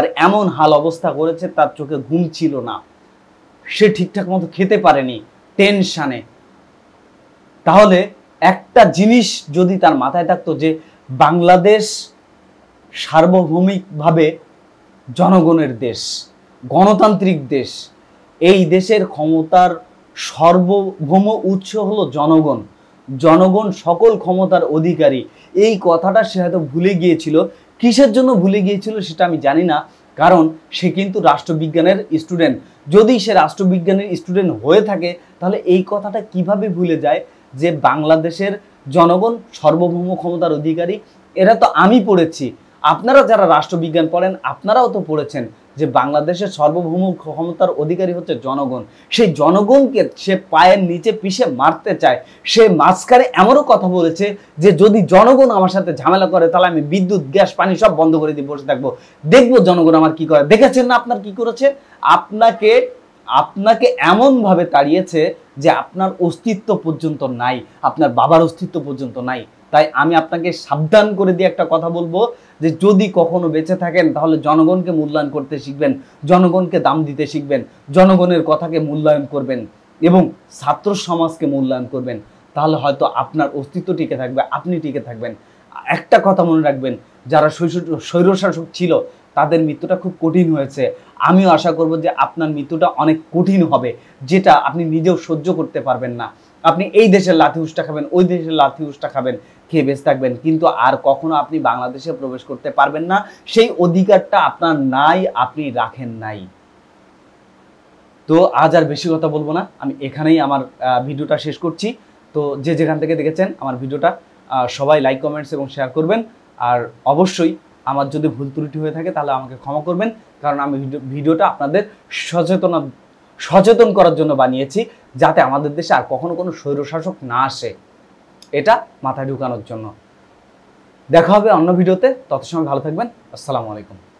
আর এমন হাল অবস্থা করেছে তার চোখে ঘুম ছিল না সে ঠিকঠাক মতো খেতে পারেনি টেনশানে তাহলে একটা জিনিস যদি তার মাথায় থাকতো যে বাংলাদেশ সার্বভৌমিকভাবে জনগণের দেশ গণতান্ত্রিক দেশ এই দেশের ক্ষমতার সর্বভৌম উৎস হলো জনগণ জনগণ সকল ক্ষমতার অধিকারী এই কথাটা সে হয়তো ভুলে গিয়েছিল কিসের জন্য ভুলে গিয়েছিল সেটা আমি জানি না কারণ সে কিন্তু রাষ্ট্রবিজ্ঞানের স্টুডেন্ট যদি সে রাষ্ট্রবিজ্ঞানের স্টুডেন্ট হয়ে থাকে তাহলে এই কথাটা কিভাবে ভুলে যায় যে বাংলাদেশের জনগণ সার্বভৌম ক্ষমতার অধিকারী এরা তো আমি পড়েছি আপনারা যারা রাষ্ট্রবিজ্ঞান পড়েন আপনারাও তো পড়েছেন যে বাংলাদেশের সর্বভৌম ক্ষমতার অধিকারী হচ্ছে জনগণ সেই জনগণকে সে পায়ের নিচে পিষে মারতে চায় সে মাঝখানে এমনও কথা বলেছে যে যদি জনগণ আমার সাথে ঝামেলা করে তাহলে আমি বিদ্যুৎ গ্যাস পানি সব বন্ধ করে দিয়ে বসে থাকবো দেখবো জনগণ আমার কি করে দেখেছেন না আপনার কি করেছে আপনাকে আপনাকে এমনভাবে তাড়িয়েছে যে আপনার অস্তিত্ব পর্যন্ত নাই আপনার বাবার অস্তিত্ব পর্যন্ত নাই তাই আমি আপনাকে সাবধান করে দিয়ে একটা কথা বলবো যে যদি কখনো বেঁচে থাকেন তাহলে জনগণকে মূল্যায়ন করতে শিখবেন জনগণকে দাম দিতে শিখবেন জনগণের কথাকে মূল্যায়ন করবেন এবং ছাত্র সমাজকে মূল্যায়ন করবেন তাহলে হয়তো আপনার অস্তিত্ব টিকে থাকবে আপনি টিকে থাকবেন একটা কথা মনে রাখবেন যারা স্বৈরশাসক ছিল তাদের মৃত্যুটা খুব কঠিন হয়েছে আমিও আশা করব যে আপনার মৃত্যুটা অনেক কঠিন হবে যেটা আপনি নিজেও সহ্য করতে পারবেন না আপনি এই দেশের লাথি উষ্টা খাবেন ওই দেশের লাথি উষ্টা খাবেন খেয়ে বেঁচে থাকবেন কিন্তু আর কখনো আপনি বাংলাদেশে প্রবেশ করতে পারবেন না সেই অধিকারটা আপনার নাই আপনি রাখেন নাই তো আজ আর বেশি কথা বলবো না আমি এখানেই আমার ভিডিওটা শেষ করছি তো যে যেখান থেকে দেখেছেন আমার ভিডিওটা সবাই লাইক কমেন্টস এবং শেয়ার করবেন আর অবশ্যই আমার যদি ভুল ত্রুটি হয়ে থাকে তাহলে আমাকে ক্ষমা করবেন কারণ আমি ভিডিওটা আপনাদের সচেতন সচেতন করার জন্য বানিয়েছি যাতে আমাদের দেশে আর কখনো কোনো স্বৈরশাসক না আসে এটা মাথায় ঢুকানোর জন্য দেখা হবে অন্য ভিডিওতে তত সময় ভালো থাকবেন আসসালামু আলাইকুম